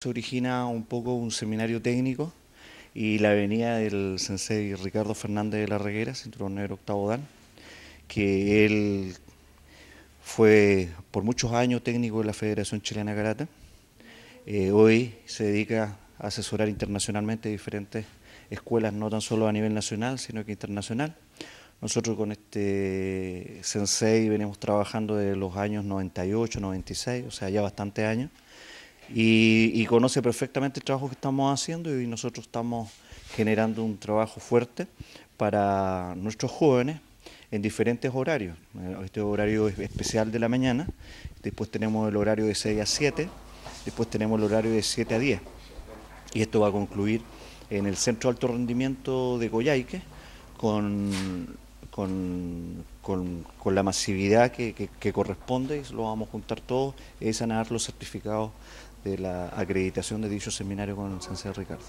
Se origina un poco un seminario técnico y la venía del sensei Ricardo Fernández de la Reguera, cinturón negro octavo dan, que él fue por muchos años técnico de la Federación Chilena Karate. Eh, hoy se dedica a asesorar internacionalmente diferentes escuelas, no tan solo a nivel nacional, sino que internacional. Nosotros con este sensei venimos trabajando desde los años 98, 96, o sea, ya bastante años y, conoce perfectamente el trabajo que estamos haciendo y nosotros estamos generando un trabajo fuerte para nuestros jóvenes en diferentes horarios. Eh, este horario especial de la mañana, después tenemos el horario de 6 a 7, después tenemos el horario de 7 a 10. Y esto va a concluir en el Centro de Alto Rendimiento de Coyhaique con, con, la masividad que, corresponde y lo vamos a juntar todos, es sanar los certificados de la acreditación de dicho seminario con el San Ricardo.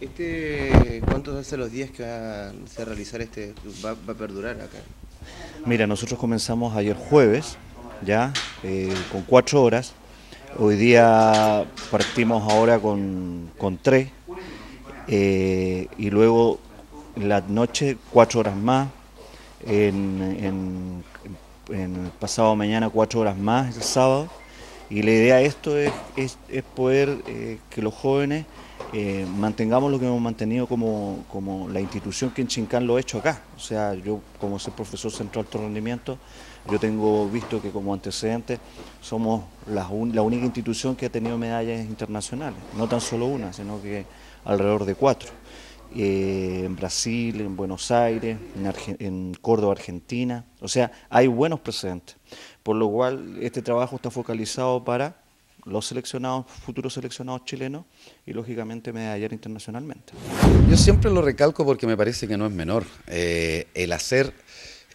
Este, ¿Cuántos hace los días que se realizar este? Va, a perdurar acá? Mira, nosotros comenzamos ayer jueves, ya, eh, con cuatro horas. Hoy día partimos ahora con, con tres. Eh, y luego la noche cuatro horas más. En, en, pasado mañana cuatro horas más, el sábado y la idea de esto es, poder eh, que los jóvenes eh, mantengamos lo que hemos mantenido como, la institución que en Chincán lo ha hecho acá. O sea, yo como ser profesor central de alto rendimiento, yo tengo visto que como antecedente somos la, la única institución que ha tenido medallas internacionales, no tan solo una, sino que alrededor de cuatro. Eh, en Brasil, en Buenos Aires, en, Córdoba, Argentina. O sea, hay buenos precedentes. Por lo cual, este trabajo está focalizado para los seleccionados, futuros seleccionados chilenos y lógicamente medallar internacionalmente. Yo siempre lo recalco porque me parece que no es menor. Eh, el hacer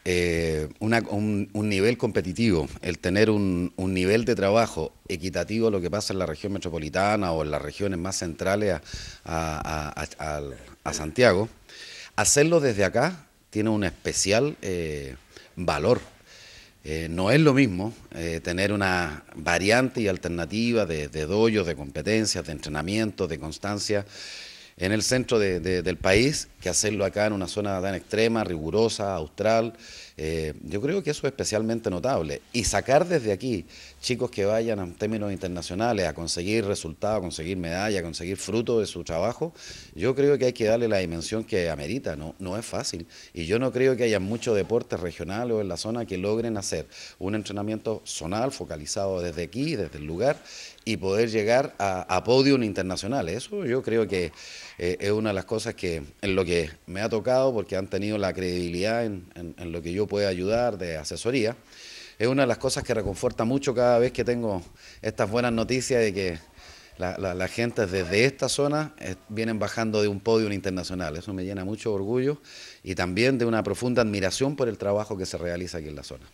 eh, un, nivel competitivo, el tener un, nivel de trabajo equitativo a lo que pasa en la región metropolitana o en las regiones más centrales a, Santiago, hacerlo desde acá tiene un especial eh, valor. Eh, no es lo mismo tener una variante y alternativa de, de doyos, de competencias, de entrenamiento, de constancia, en el centro del país que hacerlo acá en una zona tan extrema, rigurosa, austral. Eh, yo creo que eso es especialmente notable. Y sacar desde aquí chicos que vayan a términos internacionales a conseguir resultados, a conseguir medallas, a conseguir fruto de su trabajo, yo creo que hay que darle la dimensión que amerita, no, no es fácil. Y yo no creo que haya muchos deportes regionales o en la zona que logren hacer un entrenamiento zonal, focalizado desde aquí, desde el lugar, y poder llegar a, a podium internacional. Eso yo creo que eh, es una de las cosas que en lo que me ha tocado, porque han tenido la credibilidad en, lo que yo puedo ayudar de asesoría. Es una de las cosas que reconforta mucho cada vez que tengo estas buenas noticias de que la, gente desde esta zona eh, vienen bajando de un podio internacional. Eso me llena mucho orgullo y también de una profunda admiración por el trabajo que se realiza aquí en la zona.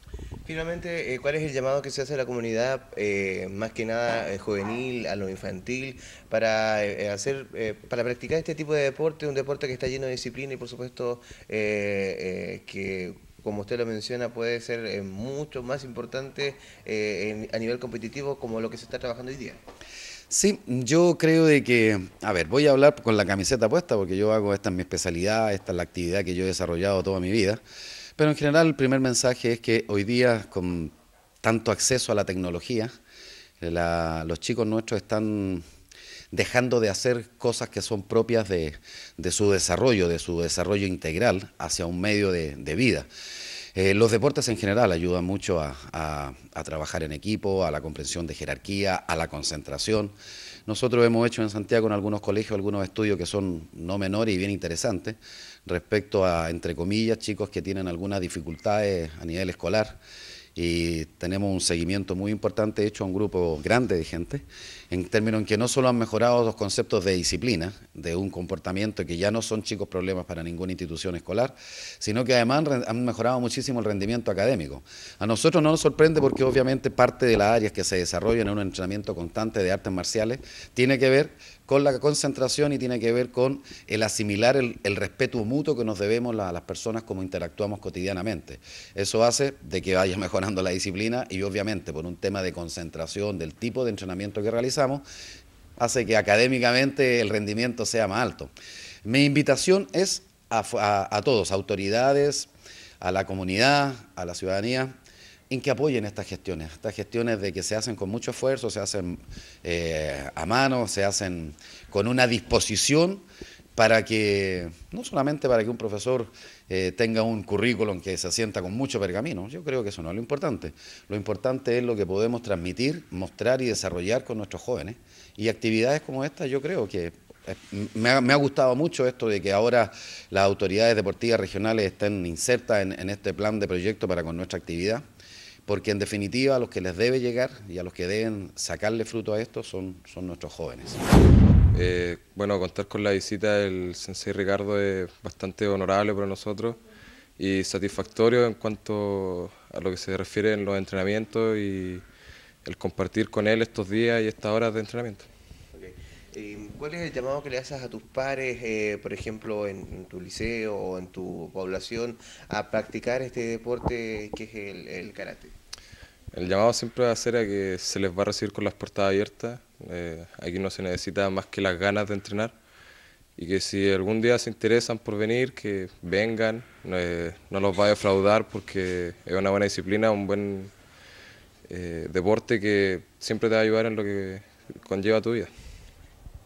Finalmente, eh, ¿cuál es el llamado que se hace a la comunidad, eh, más que nada eh, juvenil, a lo infantil, para hacer, para practicar este tipo de deporte, un deporte que está lleno de disciplina y por supuesto que como usted lo menciona, puede ser mucho más importante a nivel competitivo como lo que se está trabajando hoy día. Sí, yo creo de que, a ver, voy a hablar con la camiseta puesta porque yo hago, esta es mi especialidad, esta es la actividad que yo he desarrollado toda mi vida. Pero en general el primer mensaje es que hoy día con tanto acceso a la tecnología, eh, los chicos nuestros están dejando de hacer cosas que son propias de, su desarrollo, de su desarrollo integral hacia un medio de, vida. Eh, los deportes en general ayudan mucho a, trabajar en equipo, a la comprensión de jerarquía, a la concentración. Nosotros hemos hecho en Santiago en algunos colegios algunos estudios que son no menores y bien interesantes respecto a, entre comillas, chicos que tienen algunas dificultades a nivel escolar y tenemos un seguimiento muy importante hecho a un grupo grande de gente, en términos en que no solo han mejorado los conceptos de disciplina, de un comportamiento que ya no son chicos problemas para ninguna institución escolar, sino que además han mejorado muchísimo el rendimiento académico. A nosotros no nos sorprende porque obviamente parte de las áreas que se desarrollan en un entrenamiento constante de artes marciales tiene que ver con la concentración y tiene que ver con el asimilar el, respeto mutuo que nos debemos a las personas como interactuamos cotidianamente. Eso hace de que vaya mejorando la disciplina y obviamente por un tema de concentración, del tipo de entrenamiento que realizamos, hace que académicamente el rendimiento sea más alto. Mi invitación es a, a, a todos, autoridades, a la comunidad, a la ciudadanía, en que apoyen estas gestiones, estas gestiones de que se hacen con mucho esfuerzo, se hacen eh, a mano, se hacen con una disposición para que, no solamente para que un profesor eh, tenga un currículum que se asienta con mucho pergamino, yo creo que eso no es lo importante. Lo importante es lo que podemos transmitir, mostrar y desarrollar con nuestros jóvenes. Y actividades como esta yo creo que eh, me ha, gustado mucho esto de que ahora las autoridades deportivas regionales estén insertas en este plan de proyecto para con nuestra actividad porque en definitiva a los que les debe llegar y a los que deben sacarle fruto a esto son, son nuestros jóvenes. Eh, bueno, contar con la visita del sensei Ricardo es bastante honorable para nosotros y satisfactorio en cuanto a lo que se refiere en los entrenamientos y el compartir con él estos días y estas horas de entrenamiento. Este, ¿Cuál es el llamado que le haces a tus pares, eh, por ejemplo, en, tu liceo o en tu población, a practicar este deporte que es el, karate? El llamado siempre va a ser a que se les va a recibir con las puertas abiertas. Eh, aquí no se necesita más que las ganas de entrenar. Y que si algún día se interesan por venir, que vengan. no los va a defraudar porque es una buena disciplina, un buen eh, deporte que siempre te va a ayudar en lo que conlleva tu vida.